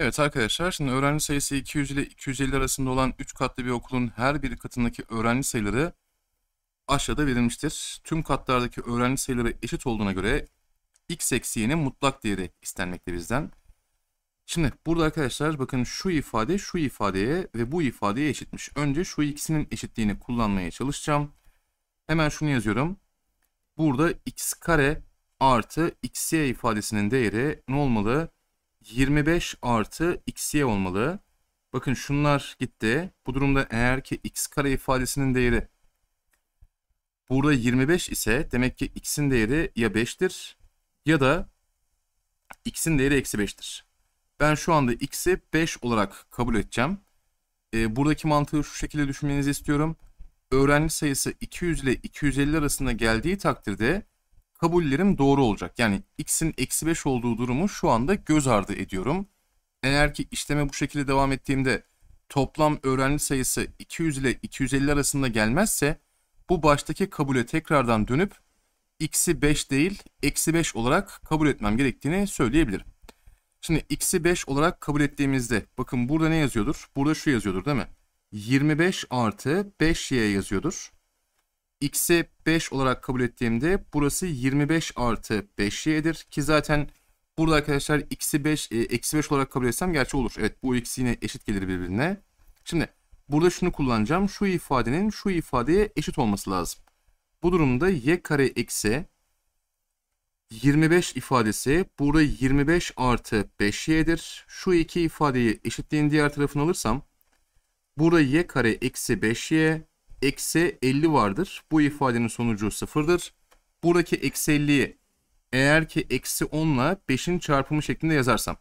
Evet arkadaşlar şimdi öğrenci sayısı 200 ile 250 arasında olan 3 katlı bir okulun her bir katındaki öğrenci sayıları aşağıda verilmiştir. Tüm katlardaki öğrenci sayıları eşit olduğuna göre x eksi y'nin mutlak değeri istenmekte bizden. Şimdi burada arkadaşlar bakın şu ifade şu ifadeye ve bu ifadeye eşitmiş. Önce şu ikisinin eşitliğini kullanmaya çalışacağım. Hemen şunu yazıyorum. Burada x kare artı xy ifadesinin değeri ne olmalı? 25 artı x'ye olmalı. Bakın şunlar gitti. Bu durumda eğer ki x kare ifadesinin değeri burada 25 ise demek ki x'in değeri ya 5'tir ya da x'in değeri eksi 5'tir. Ben şu anda x'i 5 olarak kabul edeceğim. E, buradaki mantığı şu şekilde düşünmenizi istiyorum. Öğrenci sayısı 200 ile 250 arasında geldiği takdirde kabullerim doğru olacak. Yani x'in eksi 5 olduğu durumu şu anda göz ardı ediyorum. Eğer ki işleme bu şekilde devam ettiğimde toplam öğrenci sayısı 200 ile 250 arasında gelmezse bu baştaki kabule tekrardan dönüp x'i 5 değil eksi 5 olarak kabul etmem gerektiğini söyleyebilirim. Şimdi x'i 5 olarak kabul ettiğimizde bakın burada ne yazıyordur? Burada şu yazıyordur değil mi? 25 artı 5y yazıyordur x'i 5 olarak kabul ettiğimde burası 25 artı 5y'dir. Ki zaten burada arkadaşlar x'i 5, e, eksi 5 olarak kabul etsem gerçi olur. Evet bu ikisi yine eşit gelir birbirine. Şimdi burada şunu kullanacağım. Şu ifadenin şu ifadeye eşit olması lazım. Bu durumda y kare eksi 25 ifadesi burada 25 artı 5y'dir. Şu iki ifadeyi eşitliğin diğer tarafını alırsam burada y kare eksi 5y eksi 50 vardır. Bu ifadenin sonucu sıfırdır. Buradaki eksi 50'yi eğer ki eksi 10 ile 5'in çarpımı şeklinde yazarsam.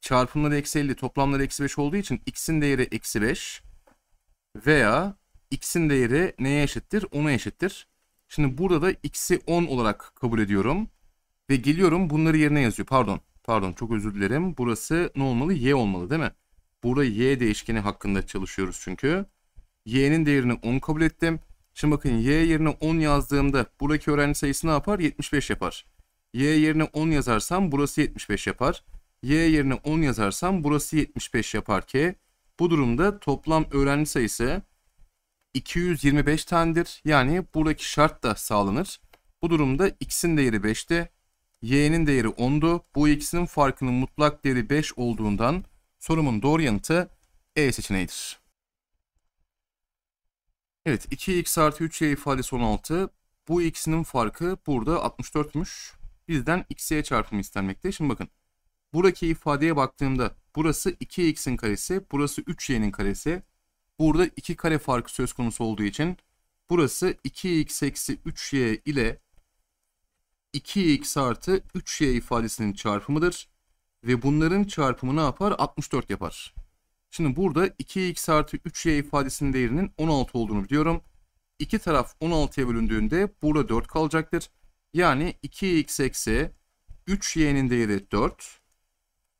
Çarpımları eksi 50 toplamları eksi 5 olduğu için x'in değeri eksi 5 veya x'in değeri neye eşittir? 10'a eşittir. Şimdi burada da x'i 10 olarak kabul ediyorum. Ve geliyorum bunları yerine yazıyor. Pardon. Pardon çok özür dilerim. Burası ne olmalı? Y olmalı değil mi? Burada y değişkeni hakkında çalışıyoruz çünkü y'nin değerini 10 kabul ettim. Şimdi bakın y yerine 10 yazdığımda buradaki öğrenci sayısı ne yapar? 75 yapar. y yerine 10 yazarsam burası 75 yapar. y yerine 10 yazarsam burası 75 yapar ki bu durumda toplam öğrenci sayısı 225 tanedir. Yani buradaki şart da sağlanır. Bu durumda x'in değeri 5'ti. y'nin değeri 10'du. Bu ikisinin farkının mutlak değeri 5 olduğundan sorumun doğru yanıtı E seçeneğidir. Evet 2x artı 3y ifadesi 16. Bu ikisinin farkı burada 64'müş. Bizden x'ye çarpımı istenmekte. Şimdi bakın buradaki ifadeye baktığımda burası 2x'in karesi, burası 3y'nin karesi. Burada 2 kare farkı söz konusu olduğu için burası 2x eksi 3y ile 2x artı 3y ifadesinin çarpımıdır. Ve bunların çarpımı ne yapar? 64 yapar. Şimdi burada 2x artı 3y ifadesinin değerinin 16 olduğunu biliyorum. İki taraf 16'ya bölündüğünde burada 4 kalacaktır. Yani 2x eksi 3y'nin değeri 4.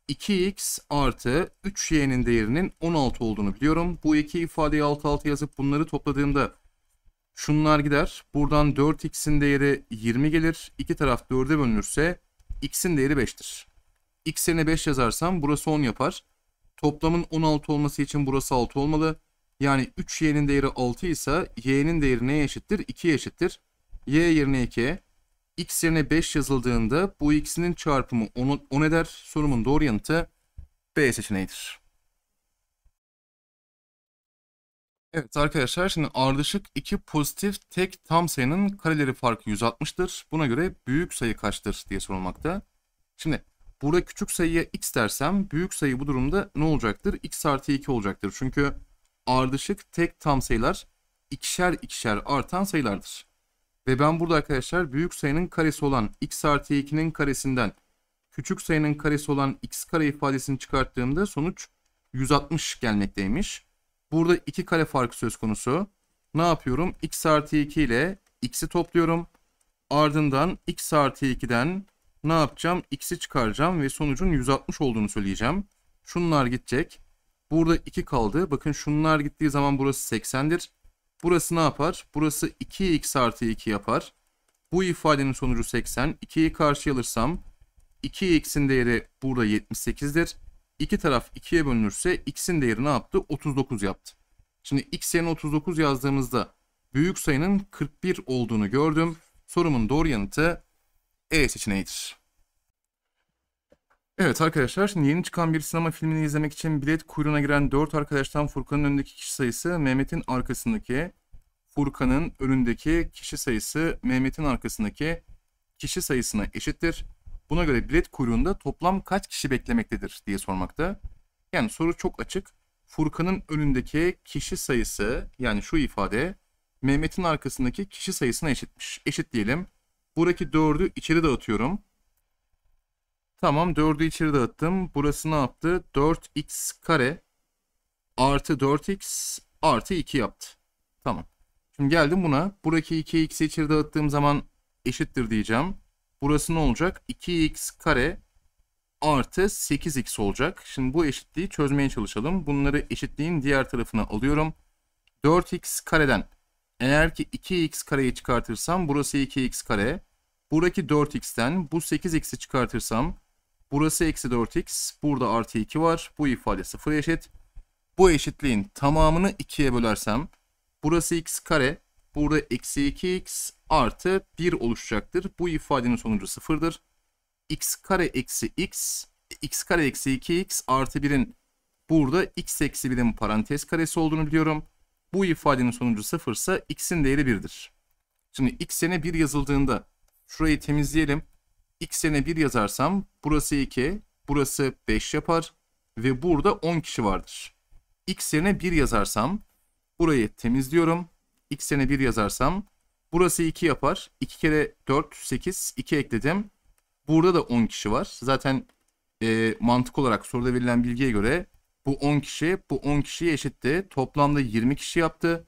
2x artı 3y'nin değerinin 16 olduğunu biliyorum. Bu iki ifadeyi alt alta yazıp bunları topladığımda şunlar gider. Buradan 4x'in değeri 20 gelir. İki taraf 4'e bölünürse x'in değeri 5'tir. X'ine 5 yazarsam burası 10 yapar. Toplamın 16 olması için burası 6 olmalı. Yani 3y'nin değeri 6 ise y'nin değeri neye eşittir? 2'ye eşittir. y yerine 2, x yerine 5 yazıldığında bu ikisinin çarpımı 10, 10 eder. Sorumun doğru yanıtı B seçeneğidir. Evet arkadaşlar şimdi ardışık iki pozitif tek tam sayının kareleri farkı 160'tır. Buna göre büyük sayı kaçtır diye sorulmakta. Şimdi Burada küçük sayıya x dersem büyük sayı bu durumda ne olacaktır? x artı 2 olacaktır. Çünkü ardışık tek tam sayılar ikişer ikişer artan sayılardır. Ve ben burada arkadaşlar büyük sayının karesi olan x artı 2'nin karesinden küçük sayının karesi olan x kare ifadesini çıkarttığımda sonuç 160 gelmekteymiş. Burada 2 kare farkı söz konusu. Ne yapıyorum? x artı 2 ile x'i topluyorum. Ardından x artı 2'den ne yapacağım? X'i çıkaracağım ve sonucun 160 olduğunu söyleyeceğim. Şunlar gidecek. Burada 2 kaldı. Bakın şunlar gittiği zaman burası 80'dir. Burası ne yapar? Burası 2x artı 2 yapar. Bu ifadenin sonucu 80. 2'yi karşıya alırsam 2x'in değeri burada 78'dir. İki taraf 2'ye bölünürse x'in değeri ne yaptı? 39 yaptı. Şimdi x yerine 39 yazdığımızda büyük sayının 41 olduğunu gördüm. Sorumun doğru yanıtı e seçeneğidir. Evet arkadaşlar şimdi yeni çıkan bir sinema filmini izlemek için bilet kuyruğuna giren 4 arkadaştan Furkan'ın önündeki kişi sayısı Mehmet'in arkasındaki, Furkan'ın önündeki kişi sayısı Mehmet'in arkasındaki kişi sayısına eşittir. Buna göre bilet kuyruğunda toplam kaç kişi beklemektedir diye sormakta. Yani soru çok açık. Furkan'ın önündeki kişi sayısı yani şu ifade Mehmet'in arkasındaki kişi sayısına eşitmiş. Eşit diyelim. Buradaki 4'ü içeri dağıtıyorum. Tamam 4'ü içeri dağıttım. Burası ne yaptı? 4x kare artı 4x artı 2 yaptı. Tamam. Şimdi geldim buna. Buradaki 2x'i içeri dağıttığım zaman eşittir diyeceğim. Burası ne olacak? 2x kare artı 8x olacak. Şimdi bu eşitliği çözmeye çalışalım. Bunları eşitliğin diğer tarafına alıyorum. 4x kareden eğer ki 2x kareyi çıkartırsam burası 2x kare. Buradaki 4x'ten bu 8x'i çıkartırsam burası eksi 4x. Burada artı 2 var. Bu ifade 0 eşit. Bu eşitliğin tamamını 2'ye bölersem burası x kare. Burada eksi 2x artı 1 oluşacaktır. Bu ifadenin sonucu 0'dır. x kare eksi x x kare eksi 2x artı 1'in burada x eksi 1'in parantez karesi olduğunu biliyorum bu ifadenin sonucu ise x'in değeri 1'dir. Şimdi x'ine 1 yazıldığında şurayı temizleyelim. x'ine 1 yazarsam burası 2, burası 5 yapar ve burada 10 kişi vardır. x yerine 1 yazarsam burayı temizliyorum. x yerine 1 yazarsam burası 2 yapar. 2 kere 4 8 2 ekledim. Burada da 10 kişi var. Zaten e, mantık olarak soruda verilen bilgiye göre bu 10 kişi, bu 10 kişiye eşitti. Toplamda 20 kişi yaptı.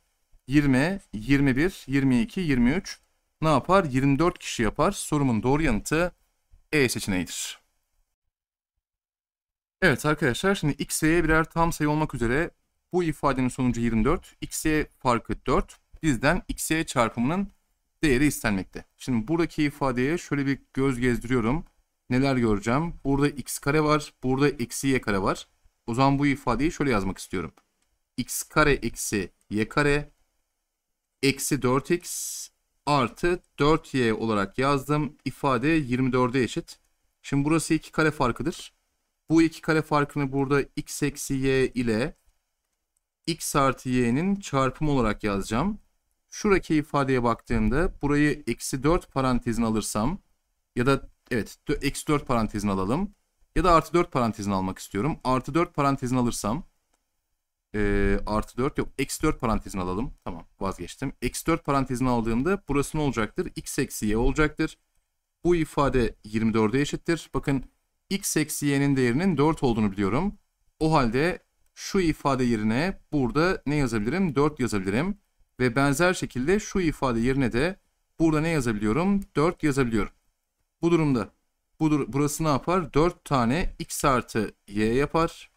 20, 21, 22, 23 ne yapar? 24 kişi yapar. Sorumun doğru yanıtı E seçeneğidir. Evet arkadaşlar şimdi x'e birer tam sayı olmak üzere bu ifadenin sonucu 24, X'e farkı 4, bizden x'e çarpımının değeri istenmekte. Şimdi buradaki ifadeye şöyle bir göz gezdiriyorum. Neler göreceğim? Burada x kare var, burada eksi y kare var. O zaman bu ifadeyi şöyle yazmak istiyorum. x kare eksi y kare eksi 4x artı 4y olarak yazdım. İfade 24'e eşit. Şimdi burası 2 kare farkıdır. Bu 2 kare farkını burada x eksi y ile x artı y'nin çarpımı olarak yazacağım. Şuradaki ifadeye baktığımda burayı eksi 4 parantezin alırsam ya da evet eksi 4 parantezin alalım. Ya da artı 4 parantezini almak istiyorum. Artı 4 parantezini alırsam e, artı 4 yok. Eksi 4 parantezini alalım. Tamam vazgeçtim. Eksi 4 parantezini aldığımda burası ne olacaktır? X eksi Y olacaktır. Bu ifade 24'e eşittir. Bakın X eksi Y'nin değerinin 4 olduğunu biliyorum. O halde şu ifade yerine burada ne yazabilirim? 4 yazabilirim. Ve benzer şekilde şu ifade yerine de burada ne yazabiliyorum? 4 yazabiliyorum. Bu durumda Budur, burası ne yapar? 4 tane x artı y yapar.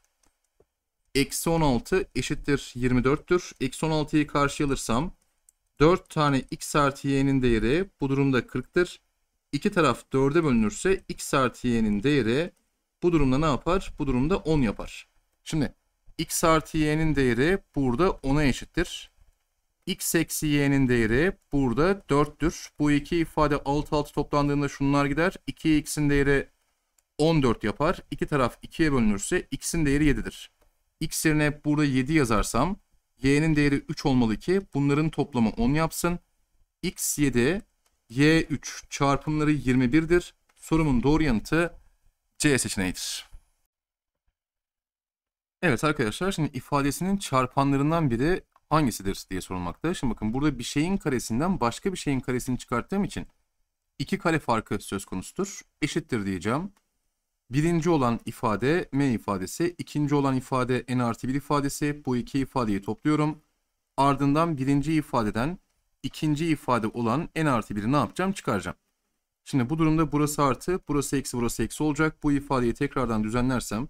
Eksi 16 eşittir 24'tür. Eksi 16'yı karşı alırsam 4 tane x artı y'nin değeri bu durumda 40'tır. İki taraf 4'e bölünürse x artı y'nin değeri bu durumda ne yapar? Bu durumda 10 yapar. Şimdi x artı y'nin değeri burada 10'a eşittir x eksi y'nin değeri burada 4'tür. Bu iki ifade alt alta toplandığında şunlar gider. 2x'in değeri 14 yapar. İki taraf 2'ye bölünürse x'in değeri 7'dir. x yerine burada 7 yazarsam y'nin değeri 3 olmalı ki bunların toplamı 10 yapsın. x 7, y 3 çarpımları 21'dir. Sorumun doğru yanıtı C seçeneğidir. Evet arkadaşlar şimdi ifadesinin çarpanlarından biri hangisidir diye sorulmakta. Şimdi bakın burada bir şeyin karesinden başka bir şeyin karesini çıkarttığım için iki kare farkı söz konusudur. Eşittir diyeceğim. Birinci olan ifade m ifadesi, ikinci olan ifade n artı 1 ifadesi. Bu iki ifadeyi topluyorum. Ardından birinci ifadeden ikinci ifade olan n artı 1'i ne yapacağım? Çıkaracağım. Şimdi bu durumda burası artı, burası eksi, burası eksi olacak. Bu ifadeyi tekrardan düzenlersem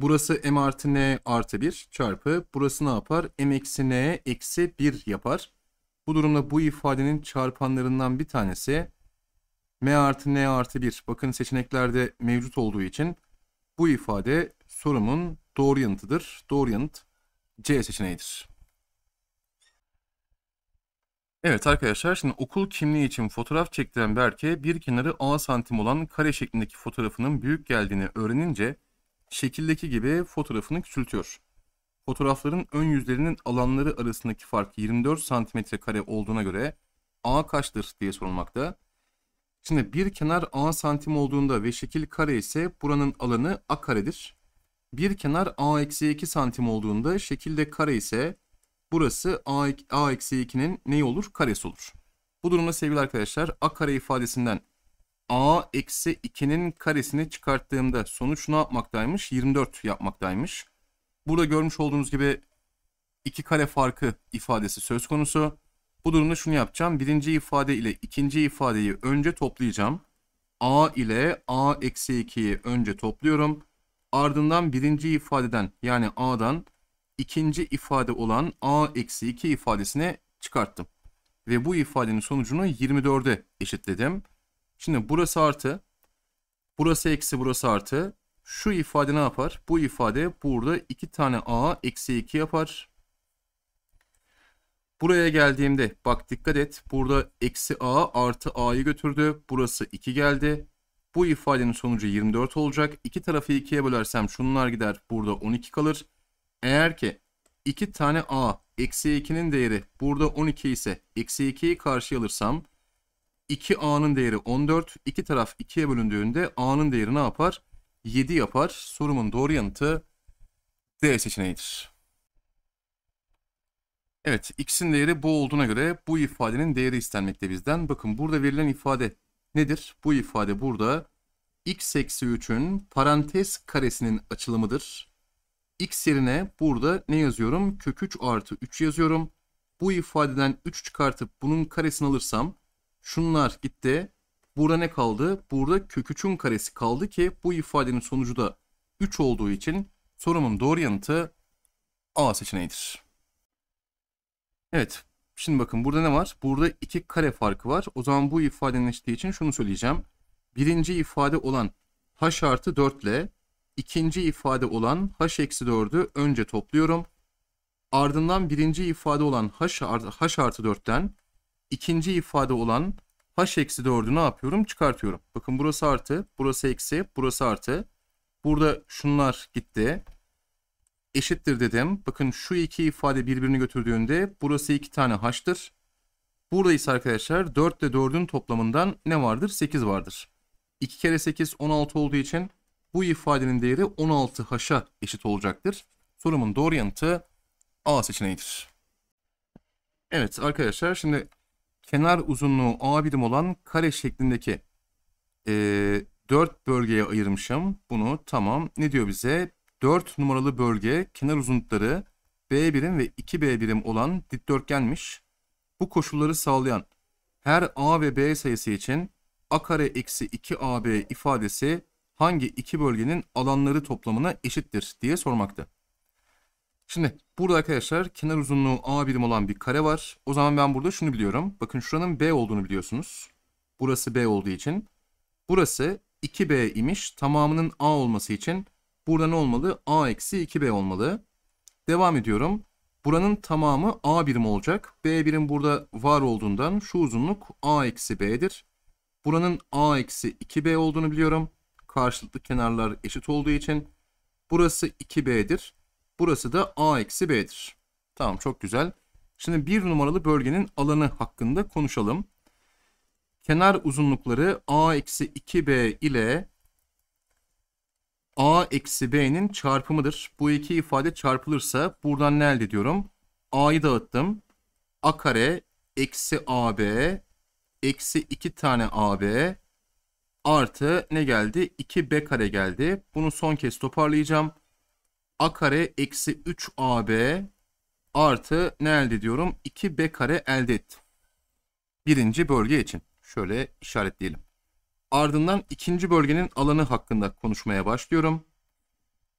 Burası m artı n artı 1 çarpı burası ne yapar? m eksi n eksi 1 yapar. Bu durumda bu ifadenin çarpanlarından bir tanesi m artı n artı 1. Bakın seçeneklerde mevcut olduğu için bu ifade sorumun doğru yanıtıdır. Doğru yanıt C seçeneğidir. Evet arkadaşlar şimdi okul kimliği için fotoğraf çektiren Berke bir kenarı A santim olan kare şeklindeki fotoğrafının büyük geldiğini öğrenince şekildeki gibi fotoğrafını küçültüyor. Fotoğrafların ön yüzlerinin alanları arasındaki fark 24 cm kare olduğuna göre A kaçtır diye sorulmakta. Şimdi bir kenar A santim olduğunda ve şekil kare ise buranın alanı A karedir. Bir kenar A eksi 2 santim olduğunda şekilde kare ise burası A eksi 2'nin neyi olur? Karesi olur. Bu durumda sevgili arkadaşlar A kare ifadesinden a eksi 2'nin karesini çıkarttığımda sonuç ne yapmaktaymış? 24 yapmaktaymış. Burada görmüş olduğunuz gibi iki kare farkı ifadesi söz konusu. Bu durumda şunu yapacağım. Birinci ifade ile ikinci ifadeyi önce toplayacağım. a ile a eksi 2'yi önce topluyorum. Ardından birinci ifadeden yani a'dan ikinci ifade olan a eksi 2 ifadesini çıkarttım. Ve bu ifadenin sonucunu 24'e eşitledim. Şimdi burası artı. Burası eksi burası artı. Şu ifade ne yapar? Bu ifade burada 2 tane a eksi 2 yapar. Buraya geldiğimde bak dikkat et. Burada eksi a artı a'yı götürdü. Burası 2 geldi. Bu ifadenin sonucu 24 olacak. İki tarafı 2'ye bölersem şunlar gider. Burada 12 kalır. Eğer ki 2 tane a eksi 2'nin değeri burada 12 ise eksi 2'yi karşıya alırsam 2A'nın değeri 14. İki taraf 2'ye bölündüğünde A'nın değeri ne yapar? 7 yapar. Sorumun doğru yanıtı D seçeneğidir. Evet, x'in değeri bu olduğuna göre bu ifadenin değeri istenmekte bizden. Bakın burada verilen ifade nedir? Bu ifade burada x eksi 3'ün parantez karesinin açılımıdır. x yerine burada ne yazıyorum? Kök 3 artı 3 yazıyorum. Bu ifadeden 3 çıkartıp bunun karesini alırsam Şunlar gitti. Burada ne kaldı? Burada kök 3'ün karesi kaldı ki bu ifadenin sonucu da 3 olduğu için sorumun doğru yanıtı A seçeneğidir. Evet. Şimdi bakın burada ne var? Burada 2 kare farkı var. O zaman bu ifadenin eşitliği için şunu söyleyeceğim. Birinci ifade olan h artı 4 ile ikinci ifade olan h eksi 4'ü önce topluyorum. Ardından birinci ifade olan h artı, h artı 4'ten ikinci ifade olan h eksi 4'ü ne yapıyorum? Çıkartıyorum. Bakın burası artı, burası eksi, burası artı. Burada şunlar gitti. Eşittir dedim. Bakın şu iki ifade birbirini götürdüğünde burası iki tane h'tır. Burada ise arkadaşlar 4 ile 4'ün toplamından ne vardır? 8 vardır. 2 kere 8 16 olduğu için bu ifadenin değeri 16 haşa eşit olacaktır. Sorumun doğru yanıtı A seçeneğidir. Evet arkadaşlar şimdi kenar uzunluğu A birim olan kare şeklindeki e, 4 bölgeye ayırmışım. Bunu tamam. Ne diyor bize? 4 numaralı bölge kenar uzunlukları B birim ve 2B birim olan dikdörtgenmiş. Bu koşulları sağlayan her A ve B sayısı için A kare eksi 2AB ifadesi hangi iki bölgenin alanları toplamına eşittir diye sormakta. Şimdi Burada arkadaşlar kenar uzunluğu A birim olan bir kare var. O zaman ben burada şunu biliyorum. Bakın şuranın B olduğunu biliyorsunuz. Burası B olduğu için. Burası 2B imiş. Tamamının A olması için burada ne olmalı? A eksi 2B olmalı. Devam ediyorum. Buranın tamamı A birim olacak. B birim burada var olduğundan şu uzunluk A eksi B'dir. Buranın A eksi 2B olduğunu biliyorum. Karşılıklı kenarlar eşit olduğu için. Burası 2B'dir. Burası da A eksi B'dir. Tamam çok güzel. Şimdi bir numaralı bölgenin alanı hakkında konuşalım. Kenar uzunlukları A eksi 2B ile A eksi B'nin çarpımıdır. Bu iki ifade çarpılırsa buradan ne elde ediyorum? A'yı dağıttım. A kare eksi AB eksi 2 tane AB artı ne geldi? 2B kare geldi. Bunu son kez toparlayacağım a kare eksi 3ab artı ne elde ediyorum? 2b kare elde ettim. Birinci bölge için. Şöyle işaretleyelim. Ardından ikinci bölgenin alanı hakkında konuşmaya başlıyorum.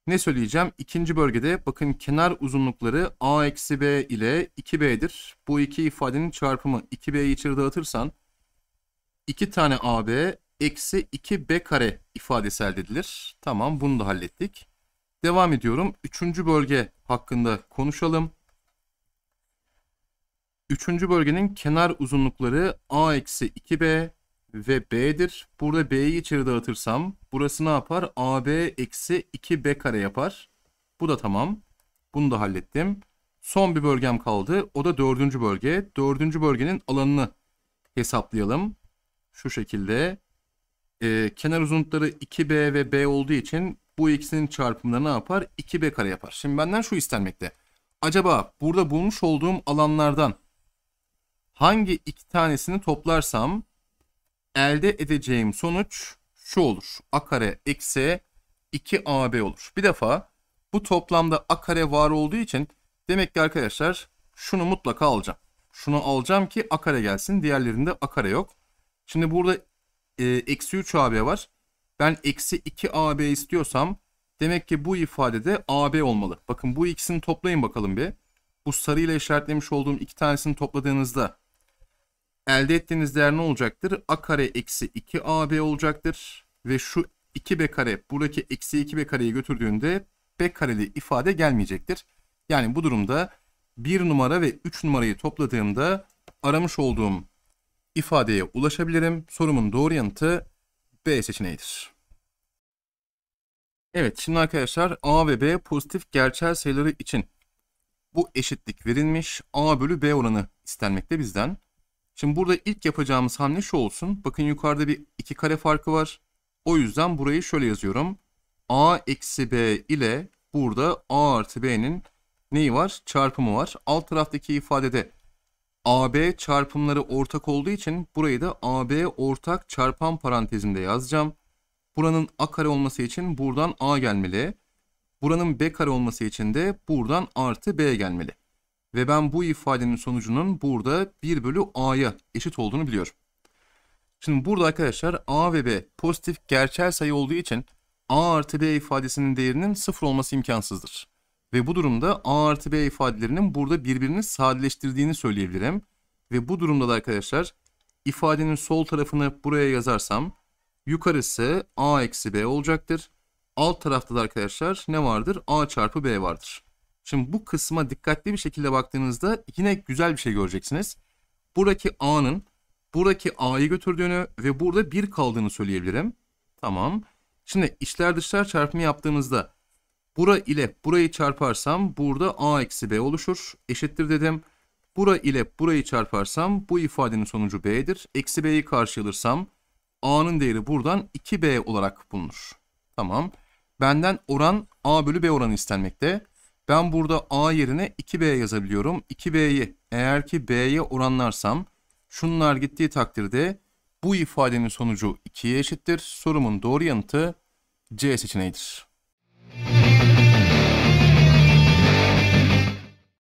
Ne söyleyeceğim? İkinci bölgede bakın kenar uzunlukları a eksi b ile 2b'dir. Bu iki ifadenin çarpımı 2b'yi içeri dağıtırsan 2 tane ab eksi 2b kare ifadesi elde edilir. Tamam bunu da hallettik. Devam ediyorum. Üçüncü bölge hakkında konuşalım. Üçüncü bölgenin kenar uzunlukları a eksi 2b ve b'dir. Burada b'yi içeri dağıtırsam burası ne yapar? ab eksi 2b kare yapar. Bu da tamam. Bunu da hallettim. Son bir bölgem kaldı. O da dördüncü bölge. Dördüncü bölgenin alanını hesaplayalım. Şu şekilde. Ee, kenar uzunlukları 2b ve b olduğu için bu ikisinin çarpımları ne yapar? 2b kare yapar. Şimdi benden şu istenmekte. Acaba burada bulmuş olduğum alanlardan hangi iki tanesini toplarsam elde edeceğim sonuç şu olur. A kare eksi 2AB olur. Bir defa bu toplamda A kare var olduğu için demek ki arkadaşlar şunu mutlaka alacağım. Şunu alacağım ki A kare gelsin. Diğerlerinde A kare yok. Şimdi burada e, eksi 3AB var ben eksi 2AB istiyorsam demek ki bu ifadede AB olmalı. Bakın bu ikisini toplayın bakalım bir. Bu sarıyla işaretlemiş olduğum iki tanesini topladığınızda elde ettiğiniz değer ne olacaktır? A kare eksi 2AB olacaktır. Ve şu 2B kare buradaki eksi 2B kareyi götürdüğünde B kareli ifade gelmeyecektir. Yani bu durumda 1 numara ve 3 numarayı topladığımda aramış olduğum ifadeye ulaşabilirim. Sorumun doğru yanıtı B seçeneğidir. Evet şimdi arkadaşlar A ve B pozitif gerçel sayıları için bu eşitlik verilmiş A bölü B oranı istenmekte bizden. Şimdi burada ilk yapacağımız hamle şu olsun. Bakın yukarıda bir iki kare farkı var. O yüzden burayı şöyle yazıyorum. A eksi B ile burada A artı B'nin neyi var? Çarpımı var. Alt taraftaki ifadede AB çarpımları ortak olduğu için burayı da AB ortak çarpan parantezinde yazacağım. Buranın A kare olması için buradan A gelmeli. Buranın B kare olması için de buradan artı B gelmeli. Ve ben bu ifadenin sonucunun burada 1 bölü A'ya eşit olduğunu biliyorum. Şimdi burada arkadaşlar A ve B pozitif gerçel sayı olduğu için A artı B ifadesinin değerinin 0 olması imkansızdır. Ve bu durumda A artı B ifadelerinin burada birbirini sadeleştirdiğini söyleyebilirim. Ve bu durumda da arkadaşlar ifadenin sol tarafını buraya yazarsam yukarısı A eksi B olacaktır. Alt tarafta da arkadaşlar ne vardır? A çarpı B vardır. Şimdi bu kısma dikkatli bir şekilde baktığınızda yine güzel bir şey göreceksiniz. Buradaki A'nın buradaki A'yı götürdüğünü ve burada 1 kaldığını söyleyebilirim. Tamam. Şimdi içler dışlar çarpımı yaptığımızda Bura ile burayı çarparsam burada a eksi b oluşur. Eşittir dedim. Bura ile burayı çarparsam bu ifadenin sonucu b'dir. Eksi b'yi karşılarsam a'nın değeri buradan 2b olarak bulunur. Tamam. Benden oran a bölü b oranı istenmekte. Ben burada a yerine 2b yazabiliyorum. 2b'yi eğer ki b'ye oranlarsam şunlar gittiği takdirde bu ifadenin sonucu 2'ye eşittir. Sorumun doğru yanıtı C seçeneğidir. Thank you.